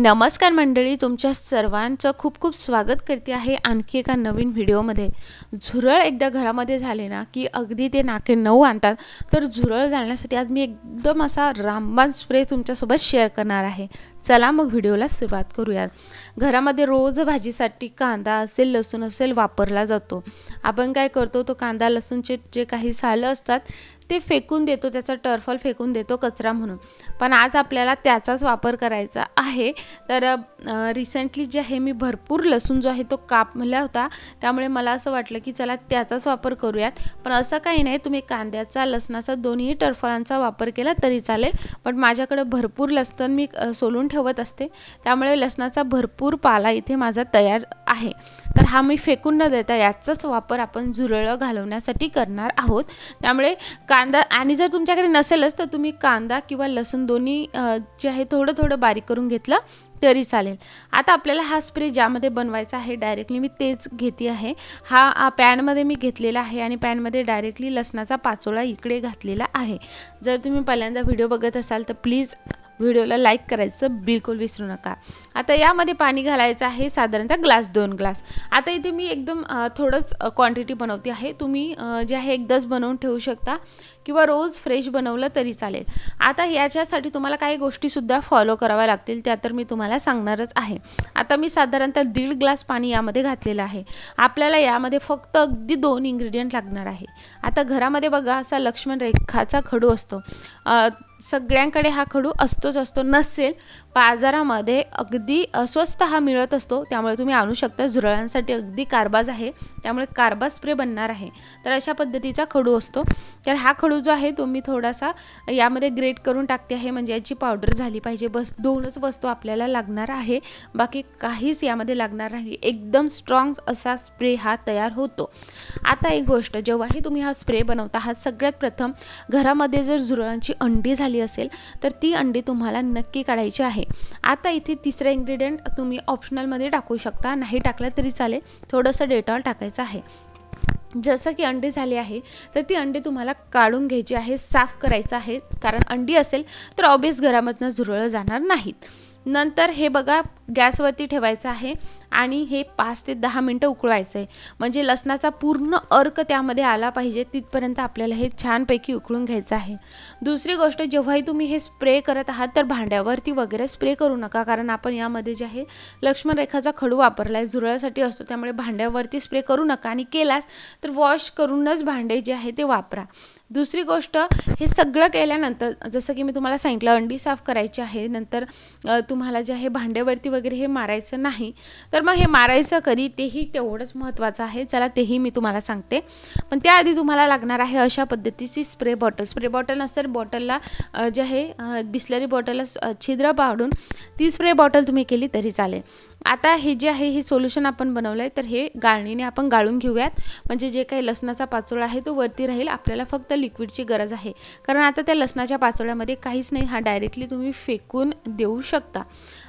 नमस्कार मंडळी तुमच्या सर्वांचं खूप खूप स्वागत करते आहे आणखी एका नवीन व्हिडिओमध्ये झुरळ एकदा घरामध्ये झाले ना की अगदी ते नाके नऊ आणतात तर झुरळ जाण्यासाठी आज मी एकदम असा रामबाण स्प्रे तुमच्यासोबत शेअर करणार आहे चला मग व्हिडिओला सुरुवात करूयात घरामध्ये रोज भाजीसाठी कांदा असेल लसूण असेल वापरला जातो आपण काय करतो तो कांदा लसूणचे जे काही सालं असतात ते फेकून देतो त्याचा टर्फल फेकून देतो कचरा म्हणून पण आज आपल्याला त्याचाच वापर करायचा आहे तर रिसेंटली जे आहे मी भरपूर लसूण जो आहे तो कापला होता त्यामुळे मला असं वाटलं की चला त्याचाच वापर करूयात पण असं काही नाही तुम्ही कांद्याचा लसणाचा दोन्ही टर्फळांचा वापर केला तरी चालेल पण माझ्याकडे भरपूर लसण मी सोलून ठेव ठेवत असते त्यामुळे लसणाचा भरपूर पाला इथे माझा तयार आहे तर हा मी फेकून न देता याचाच वापर आपण झुरळं घालवण्यासाठी करणार आहोत त्यामुळे कांदा आणि जर तुमच्याकडे नसेलच तर तुम्ही कांदा किंवा लसूण दोन्ही जे आहे थोडं थोडं बारीक करून घेतलं तरी चालेल आता आपल्याला हा स्प्रे ज्यामध्ये बनवायचा आहे डायरेक्टली मी तेच घेते आहे हा पॅनमध्ये मी घेतलेला आहे आणि पॅनमध्ये डायरेक्टली लसणाचा पाचोळा इकडे घातलेला आहे जर तुम्ही पहिल्यांदा व्हिडिओ बघत असाल तर प्लीज व्हिडिओला लाईक करायचं बिलकुल विसरू नका आता यामध्ये पाणी घालायचं आहे साधारणतः ग्लास दोन ग्लास आता इथे मी एकदम थोडंच क्वांटिटी बनवते आहे तुम्ही जे आहे एकदाच बनवून ठेवू शकता किंवा रोज फ्रेश बनवलं तरी चालेल आता याच्यासाठी तुम्हाला काही गोष्टीसुद्धा फॉलो कराव्या लागतील त्या तर मी तुम्हाला सांगणारच आहे आता मी साधारणतः दीड ग्लास पाणी यामध्ये घातलेलं आहे आपल्याला यामध्ये फक्त अगदी दोन इन्ग्रेडियंट लागणार आहे आता घरामध्ये बघा असा लक्ष्मण रेखाचा खडू असतो सगळ्यांकडे हा खडू असतोच असतो नसेल बाजारामध्ये अगदी अस्वस्थ हा मिळत असतो त्यामुळे तुम्ही आणू शकता झुरळांसाठी अगदी कारबाज आहे त्यामुळे कारबाज स्प्रे बनणार आहे तर अशा पद्धतीचा खडू असतो तर हा खडू जो आहे तो मी थोडासा यामध्ये ग्रेट करून टाकते आहे म्हणजे याची पावडर झाली पाहिजे बस दोनच वस्तू आपल्याला लागणार आहे बाकी काहीच यामध्ये लागणार नाही एकदम स्ट्रॉंग असा स्प्रे हा तयार होतो आता एक गोष्ट जेव्हाही तुम्ही हा स्प्रे बनवता हा सगळ्यात प्रथम घरामध्ये जर झुरळांची अंडी झाली असेल तर ती अंडी तुम्हाला नक्की काढायची आहे आता इथे तिसरा इन्ग्रेडियंट तुम्ही ऑप्शनलमध्ये टाकू शकता नाही टाकलं तरी चालेल थोडंसं डेटॉल टाकायचं आहे जसं की अंडे झाले आहे तर ती अंडे तुम्हाला काढून घ्यायची आहे साफ करायचं आहे कारण अंडी असेल तर ऑबियस घरामधनं झुरळं जाणार नाहीत नंतर हे बघा गॅसवरती ठेवायचं आहे आणि हे पाच ते दहा मिनटं उकळवायचं आहे म्हणजे लसणाचा पूर्ण अर्क त्यामध्ये आला पाहिजे तिथपर्यंत आपल्याला हे छानपैकी उकळून घ्यायचं आहे दुसरी गोष्ट जेव्हाही तुम्ही हे स्प्रे करत आहात तर भांड्यावरती वगैरे स्प्रे करू नका कारण आपण यामध्ये जे आहे लक्ष्मणरेखाचा खडू वापरला आहे झुरळासाठी असतो त्यामुळे भांड्यावरती स्प्रे करू नका आणि केलास तर वॉश करूनच भांडे जे आहे ते वापरा दुसरी गोष्ट हे सगळं केल्यानंतर जसं की मी तुम्हाला सांगितलं अंडी साफ करायची आहे नंतर तुम तुम्हाला जे आहे भांड्यावरती वगैरे हे मारायचं नाही तर मग हे मारायचं कधी तेही तेवढंच महत्त्वाचं आहे चला तेही मी तुम्हाला सांगते पण त्याआधी तुम्हाला लागणार आहे अशा पद्धतीची स्प्रे बॉटल स्प्रे बॉटल नसतं बॉटलला जे आहे बिस्लरी बॉटलला छिद्र पाडून ती स्प्रे बॉटल तुम्ही केली तरी चालेल आता हे जे आहे हे सोल्युशन आपण बनवलं आहे तर हे गाळणीने आपण गाळून घेऊयात म्हणजे जे काही लसणाचा पाचोळा आहे तो वरती राहील आपल्याला फक्त लिक्विडची गरज आहे कारण आता त्या लसणाच्या पाचोळ्यामध्ये काहीच नाही हा डायरेक्टली तुम्ही फेकून देऊ शकता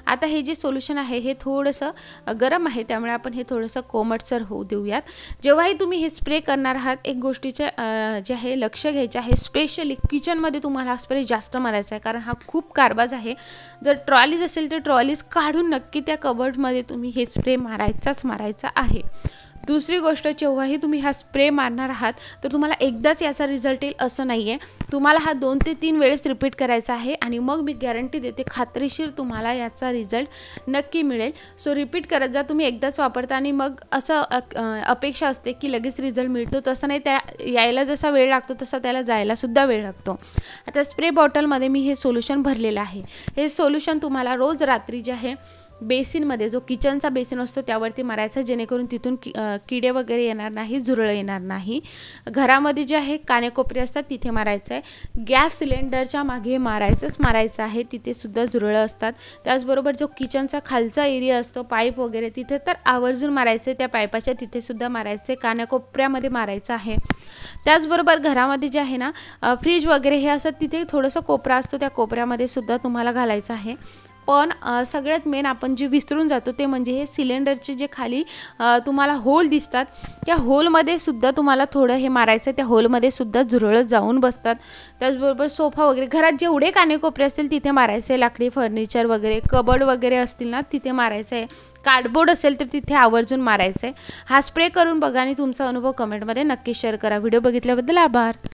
आता हे जे सोल्युशन आहे हे थोडंसं गरम आहे त्यामुळे आपण हे थोडंसं कोमटसर होऊ देऊयात जेव्हाही तुम्ही हे स्प्रे करणार आहात एक गोष्टीचे जे आहे लक्ष घ्यायचे आहे स्पेशली किचनमध्ये तुम्हाला हा स्प्रे जास्त मारायचा आहे कारण हा खूप कारबाज आहे जर ट्रॉलीज असेल तर ट्रॉलीज काढून नक्की त्या कबर्डमध्ये तुम्ही हे स्प्रे मारायचाच मारायचा आहे दुसरी गोष्ट जेव्हाही तुम्ही हा स्प्रे मारणार आहात तर तुम्हाला एकदाच याचा रिझल्ट येईल असं नाही आहे तुम्हाला हा दोन ते तीन वेळेस रिपीट करायचा आहे आणि मग मी गॅरंटी देते खात्रीशीर तुम्हाला याचा रिझल्ट नक्की मिळेल सो रिपीट करत जा तुम्ही एकदाच वापरता आणि मग असं अपेक्षा असते की लगेच रिझल्ट मिळतो तसं नाही त्या यायला जसा वेळ लागतो तसा त्याला जायलासुद्धा वेळ लागतो आता स्प्रे बॉटलमध्ये मी हे सोल्युशन भरलेलं आहे हे सोल्युशन तुम्हाला रोज रात्री जे आहे बेसिनमध्ये जो किचनचा बेसिन असतो त्यावरती मारायचा जेणेकरून तिथून कि किडे वगैरे येणार नाही झुरळं येणार नाही घरामध्ये जे आहे कानेकोपरे असतात तिथे मारायचं आहे गॅस सिलेंडरच्या मागे मारायचंच मारायचं आहे तिथेसुद्धा झुरळं असतात त्याचबरोबर जो किचनचा खालचा एरिया असतो पाईप वगैरे तिथे तर आवर्जून मारायचं त्या पाईपाच्या तिथेसुद्धा मारायचं आहे कानेकोपऱ्यामध्ये मारायचं आहे त्याचबरोबर घरामध्ये जे आहे ना फ्रीज वगैरे हे असं तिथे थोडंसं कोपरा असतो त्या कोपऱ्यामध्ये सुद्धा तुम्हाला घालायचं आहे पण सगळ्यात मेन आपण जे विसरून जातो ते म्हणजे हे सिलेंडरचे जे खाली तुम्हाला होल दिसतात त्या होलमध्ये सुद्धा तुम्हाला थोडं हे मारायचं त्या होलमध्ये सुद्धा झुरळत जाऊन बसतात त्याचबरोबर सोफा वगैरे घरात जेवढे कानेकोपरे असतील तिथे मारायचे लाकडी फर्निचर वगैरे कबड वगैरे असतील ना तिथे मारायचं आहे कार्डबोर्ड असेल तर तिथे आवर्जून मारायचं आहे हा स्प्रे करून बघा आणि तुमचा अनुभव कमेंटमध्ये नक्की शेअर करा व्हिडिओ बघितल्याबद्दल आभार